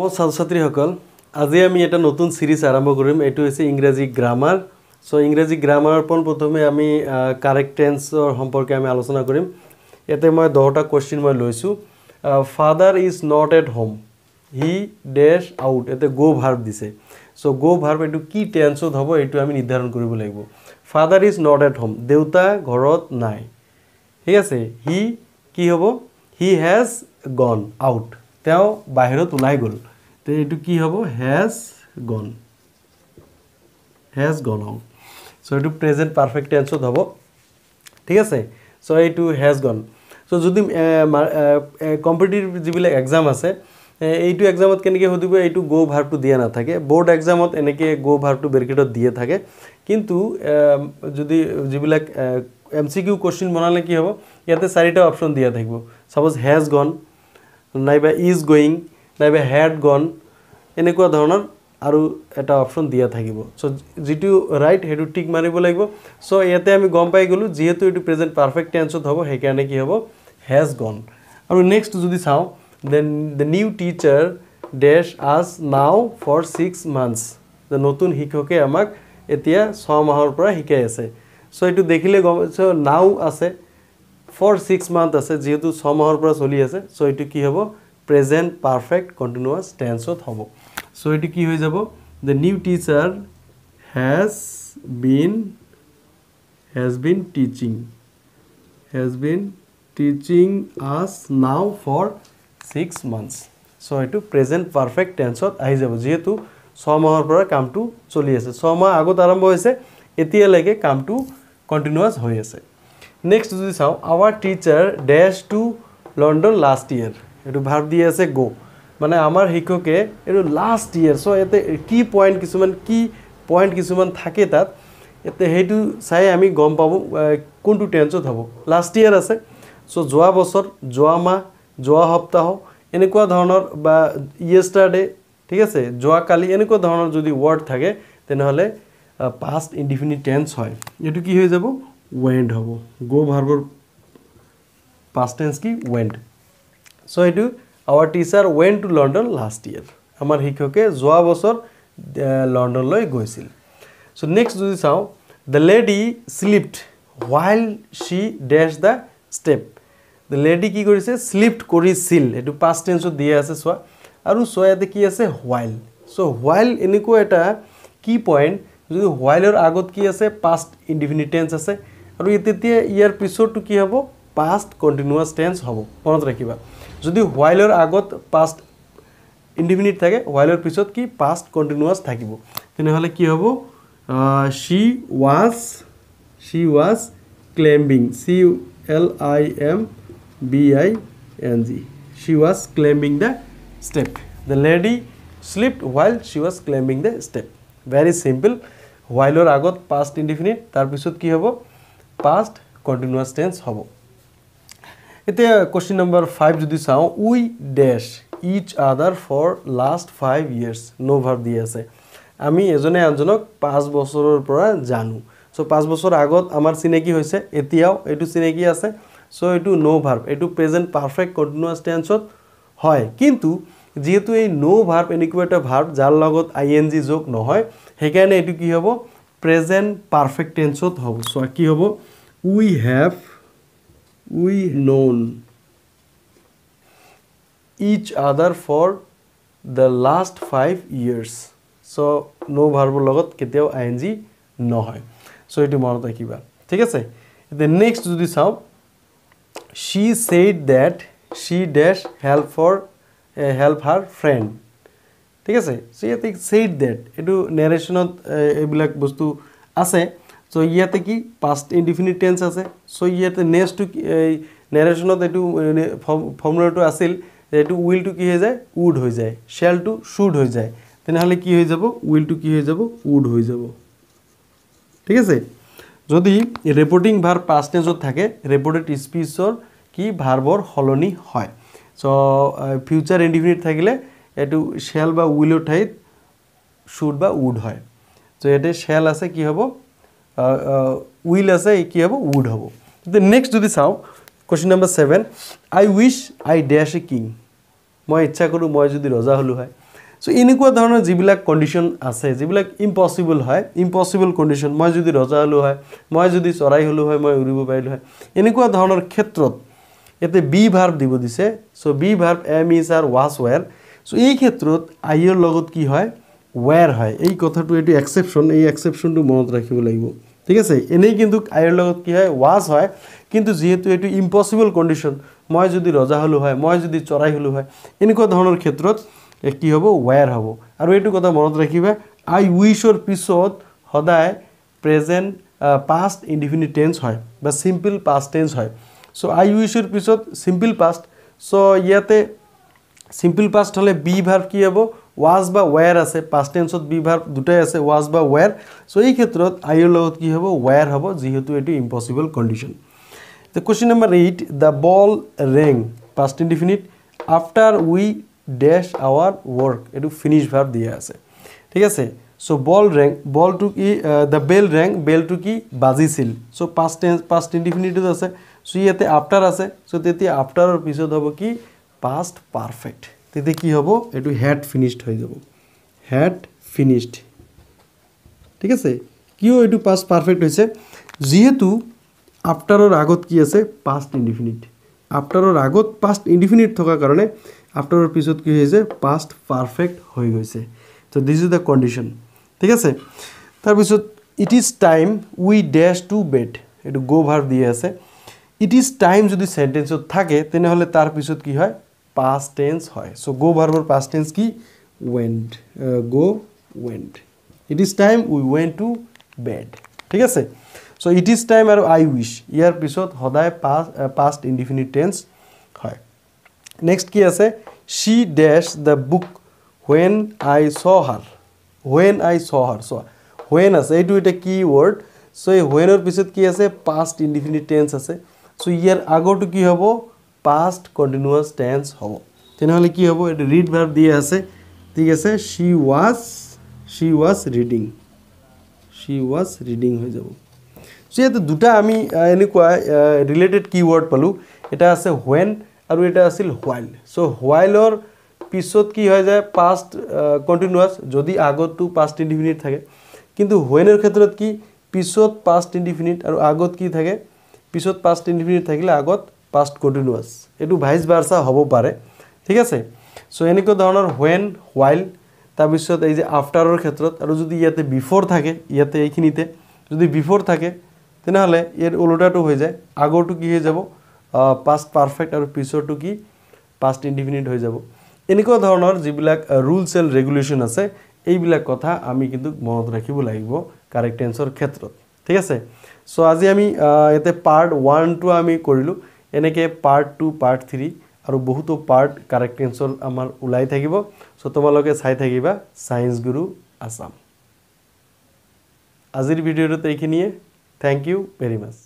মই ছাত্ৰ ছাত্ৰীসকল আজি আমি এটা নতুন ছিৰিজ আৰম্ভ কৰিম এইটো হৈছে ইংৰাজী গ্ৰামাৰ চ' ইংৰাজী গ্ৰামাৰ প্ৰথমে আমি কাৰেক্টেঞ্চৰ সম্পৰ্কে আমি আলোচনা কৰিম ইয়াতে মই দহটা কুৱেশ্যন মই লৈছোঁ father is not at home he dash out ইয়াতে গ' ভাৰ্ভ দিছে চ' গ' ভাৰ্ভ এইটো কি টেঞ্চত হ'ব এইটো আমি নিৰ্ধাৰণ কৰিব লাগিব father is not at home দেউতা ঘৰত নাই ঠিক আছে হি কি হ'ব হি হেজ গন আউট তেওঁ বাহিৰত ওলাই গ'ল তে এইটো কি হ'ব হেজ গন হেজ গন হওক চ' এইটো প্ৰেজেণ্ট পাৰফেক্ট টেঞ্চত হ'ব ঠিক আছে চ' এইটো হেজ গন চ' যদি কম্পিটিটিভ যিবিলাক এক্সাম আছে এইটো এক্সামত কেনেকৈ সুধিব এইটো গ' ভাৰটো দিয়া নাথাকে বৰ্ড এক্সামত এনেকৈ গ' ভাৰটো ব্ৰেকেটত দিয়ে থাকে কিন্তু যদি যিবিলাক এম চি কিউ কুৱেশ্যন বনালে কি হ'ব ইয়াতে চাৰিটা অপশ্যন দিয়া থাকিব চাপ'জ হেজ গন নাইবা ইজ গোয়িং নাইবা হেড গন এনেকুৱা ধৰণৰ আৰু এটা অপশ্যন দিয়া থাকিব চ' যিটো ৰাইট সেইটো টিক মাৰিব লাগিব চ' ইয়াতে আমি গম পাই গ'লোঁ যিহেতু এইটো প্ৰেজেণ্ট পাৰফেক্ট টেঞ্চত হ'ব সেইকাৰণে কি হ'ব হেজ গন আৰু নেক্সট যদি চাওঁ then the new teacher dash us now for six months যে নতুন শিক্ষকে আমাক এতিয়া ছমাহৰ পৰা শিকাই আছে চ' এইটো দেখিলে গম চ' নাও আছে ফৰ ছিক্স মান্থ আছে যিহেতু ছমাহৰ পৰা চলি আছে চ' এইটো কি হ'ব প্ৰেজেণ্ট পাৰফেক্ট কণ্টিনিউৱাছ টেন্সত হ'ব চ' এইটো কি হৈ যাব the new teacher has been has been teaching has been teaching us now for six months চ' এইটো প্ৰেজেণ্ট পাৰফেক্ট টেন্সত আহি যাব যিহেতু ছমাহৰ পৰা কামটো চলি আছে ছমাহ আগত আৰম্ভ হৈছে এতিয়ালৈকে কামটো কণ্টিনিউৱাছ হৈ আছে নেক্সট যদি চাওঁ our teacher dash to London last year এইটো ভাৰ দি আছে গ' মানে আমাৰ শিক্ষকে এইটো লাষ্ট ইয়েৰ চ' ইয়াতে কি পইণ্ট কিছুমান কি পইণ্ট কিছুমান থাকে তাত ইয়াতে সেইটো চাই আমি গম পাব কোনটো টেঞ্চত হ'ব লাষ্ট ইয়েৰ আছে চ' যোৱা বছৰ যোৱা মাহ যোৱা সপ্তাহ এনেকুৱা ধৰণৰ বা ইয়েষ্টাৰডে ঠিক আছে যোৱাকালি এনেকুৱা ধৰণৰ যদি ৱৰ্ড থাকে তেনেহ'লে পাষ্ট ইনডিফিনিট টেঞ্চ হয় এইটো কি হৈ যাব ৱেণ্ড হ'ব গ' ভাৰ্বৰ পাষ্ট টেঞ্চ কি ৱেণ্ড চ' এইটো our teacher went to London last year আমাৰ শিক্ষকে যোৱা বছৰ লণ্ডনলৈ গৈছিল চ' নেক্সট যদি চাওঁ the lady slipped while she dash the step the lady কি কৰিছে শ্লিপড কৰিছিল এইটো পাষ্ট টেঞ্চত দিয়ে আছে চোৱা আৰু চোৱা ইয়াতে কি আছে হোৱাইল চ' হোৱাইল এনেকুৱা এটা কি পইণ্ট যদি হোৱাইলৰ আগত কি আছে পাষ্ট ইণ্ডিফিনিটেঞ্চ আছে আৰু তেতিয়া ইয়াৰ পিছৰটো কি হ'ব পাষ্ট কণ্টিনিউৱাছ টেঞ্চ হ'ব মনত ৰাখিবা যদি হোৱাইলৰ আগত পাষ্ট ইণ্ডিফিনিট থাকে হোৱাইলৰ পিছত কি পাষ্ট কণ্টিনিউৱাছ থাকিব তেনেহ'লে কি হ'ব she was she was climbing C L I M B I N G she was climbing the step the lady slip while she was climbing the step very simple হোৱাইলৰ আগত past indefinite তাৰপিছত কি হ'ব past continuous tense hobo. It is question number five to the sound we dash each other for last five years. No verb DSA. আমি এজনে আনজনক পাঁচ বছৰৰ পৰা জানো চ' পাঁচ বছৰ আগত আমাৰ চিনাকি হৈছে এতিয়াও এইটো চিনাকি আছে চ' এইটো ন' ভাৰ্ব এইটো প্ৰেজেণ্ট পাৰফেক্ট কণ্টিনিউৱাছ টেঞ্চত হয় কিন্তু যিহেতু এই ন' ভাৰ্ব এনেকুৱা এটা ভাৰ্ব যাৰ লগত আই এন জি যোগ নহয় সেইকাৰণে এইটো কি হ'ব প্ৰেজেণ্ট পাৰফেক্ট টেঞ্চত হ'ব চ' কি হ'ব উই have we known each other for the last five years so' no ভাৰ্বৰ লগত কেতিয়াও আই এন জি নহয় চ' এইটো মনত ৰাখিবা ঠিক আছে এতিয়া নেক্সট যদি চাওঁ she said that she dash help for help her friend ঠিক আছে চ' ইয়াতে ছেইড ডেট এইটো নেৰেশ্যনত eh, এইবিলাক বস্তু আছে চ' ইয়াতে কি পাষ্ট ইনডিফিনিট টেঞ্চ আছে চ' ইয়াতে নেক্সটো এই নেৰেশ্যনত এইটো ফৰ্মুলাটো আছিল এইটো উইলটো কি হৈ যায় উড হৈ যায় শ্বেলটো শ্বুড হৈ যায় তেনেহ'লে কি হৈ যাব উইলটো কি হৈ যাব উড হৈ যাব ঠিক আছে যদি ৰেপৰ্টিং ভাৰ পাষ্ট টেঞ্চত থাকে ৰেপৰ্টেড স্পীচৰ কি ভাৰবৰ সলনি হয় চ' ফিউচাৰ ইনডিফিনিট থাকিলে এইটো শ্বেল বা উইলৰ ঠাইত শ্বুড বা উড হয় চ' ইয়াতে শ্বেল আছে কি হ'ব উইল আছে কি হ'ব উড হ'ব নেক্সট যদি চাওঁ question number seven I wish I dash a king মই ইচ্ছা কৰোঁ মই যদি ৰজা হ'লোঁ হয় চ' এনেকুৱা ধৰণৰ যিবিলাক কণ্ডিশ্যন আছে যিবিলাক ইম্পচিবল হয় ইম্পচিবল কণ্ডিশ্যন মই যদি ৰজা হ'লোঁ হয় মই যদি চৰাই হ'লোঁ হয় মই উৰিব পাৰিলোঁ হয় এনেকুৱা ধৰণৰ ক্ষেত্ৰত ইয়াতে বি ভাৰ্ভ দিব দিছে so' B verb am is are was were so' এই ক্ষেত্ৰত আইঅ'ৰ লগত কি হয় ৱেৰ হয় এই কথাটো এইটো এক্সেপশ্যন এই এক্সেপশ্যনটো মনত ৰাখিব লাগিব ঠিক আছে এনেই কিন্তু আইৰ লগত কি হয় ৱাজ হয় কিন্তু যিহেতু এইটো ইম্পচিবল কণ্ডিশ্যন মই যদি ৰজা হ'লোঁ হয় মই যদি চৰাই হ'লোঁ হয় এনেকুৱা ধৰণৰ ক্ষেত্ৰত কি হ'ব ৱেৰ হ'ব আৰু এইটো কথা মনত ৰাখিবা আই উইচৰ পিছত সদায় প্ৰেজেণ্ট পাষ্ট ইণ্ডিফিনিট টেঞ্চ হয় বা চিম্পল পাষ্ট টেঞ্চ হয় চ' আই উইচৰ পিছত চিম্পল পাষ্ট চ' ইয়াতে চিম্পল পাষ্ট হ'লে বি ভাৰ কি হ'ব ৱাজ বা ৱেৰ আছে পাষ্ট টেঞ্চত বিভাৰ দুটাই আছে ৱাজ বা ৱেৰ চ' এই ক্ষেত্ৰত আইৰ লগত কি হ'ব ৱেৰ হ'ব যিহেতু এইটো impossible condition the question number eight the ball rang past indefinite after we dash our work এইটো ফিনিছ ভাৰ দিয়া আছে ঠিক আছে চ' বল ৰেং বলটো কি দ্য বেল ৰেং বেলটো কি বাজিছিল চ' পাষ্ট টেঞ্চ পাষ্ট ইনডিফিনিটত আছে চ' ইয়াতে আফটাৰ আছে চ' তেতিয়া আফটাৰৰ পিছত হ'ব কি পাষ্ট পাৰফেক্ট তেতিয়া কি হ'ব এইটো হেড ফিনিছড হৈ যাব হেড ফিনিছড ঠিক আছে কিয় এইটো পাষ্ট পাৰফেক্ট হৈছে যিহেতু আফটাৰৰ আগত কি আছে পাষ্ট ইনডিফিনিট আফটাৰৰ আগত পাষ্ট ইনডিফিনিট থকাৰ কাৰণে আফটাৰৰ পিছত কি হৈছে পাষ্ট পাৰফেক্ট হৈ গৈছে so' this is the condition ঠিক আছে তাৰপিছত it is time we dash to bed এইটো গ' ভাৰ দি আছে ইট ইজ টাইম যদি চেণ্টেঞ্চত থাকে তেনেহ'লে তাৰপিছত কি হয় past tense hoy so go verb past tense ki went uh, go went it is time we went to bed thik ase so it is time aro i wish year pisot hodai past uh, past indefinite tense hoy next ki ase she dashed the book when i saw her when i saw her so when as it is a keyword so when er pisot ki ase past indefinite tense ase so year ago to ki hobo past continuous tense হব তেনেহলে কি হব এটা read verb দিয়ে আছে ঠিক আছে she was she was reading she was reading হয়ে যাব সো ইয়াতে দুটা আমি এনেকুৱা রিলেটেড কি ওয়ার্ড পালো এটা আছে হোয়েন আর এটা আছিল হোয়াইল সো হোয়াইলর পিছত কি হয়ে যায় পাস্ট কন্টিনিউয়াস যদি আগতো পাস্ট ইনডিফিনিট থাকে কিন্তু হোয়েনের ক্ষেত্রে কি পিছত পাস্ট ইনডিফিনিট আর আগত কি থাকে পিছত পাস্ট ইনডিফিনিট থাকলে আগত পাষ্ট কণ্টিনিউৱাছ এইটো ভাইচ বাৰ্চা হ'ব পাৰে ঠিক আছে চ' এনেকুৱা ধৰণৰ হুৱেন হুৱাইল তাৰপিছত এই যে আফটাৰৰ ক্ষেত্ৰত আৰু যদি ইয়াতে বিফৰ থাকে ইয়াতে এইখিনিতে যদি বিফৰ থাকে তেনেহ'লে ইয়াৰ ওলোটাটো হৈ যায় আগৰটো কি হৈ যাব পাষ্ট পাৰফেক্ট আৰু পিছৰটো কি পাষ্ট ইণ্ডিফিনিট হৈ যাব এনেকুৱা ধৰণৰ যিবিলাক ৰুলছ এণ্ড ৰেগুলেশ্যন আছে এইবিলাক কথা আমি কিন্তু মনত ৰাখিব লাগিব কাৰেক্ট এঞ্চৰ ক্ষেত্ৰত ঠিক আছে চ' আজি আমি ইয়াতে পাৰ্ট ওৱানটো আমি কৰিলোঁ এনেকে পাৰ্ট টু পাৰ্ট থ্ৰি আৰু বহুতো পাৰ্ট কাৰেক্ট এন্সাৰ আমাৰ ওলাই থাকিব সো তোমালোকে চাই থাকিবা সায়েন্স গুৰু আসাম আজিৰ ভিডিওটা এইখিনিয়ে থ্যাংক ইউ ভেৰি মাছ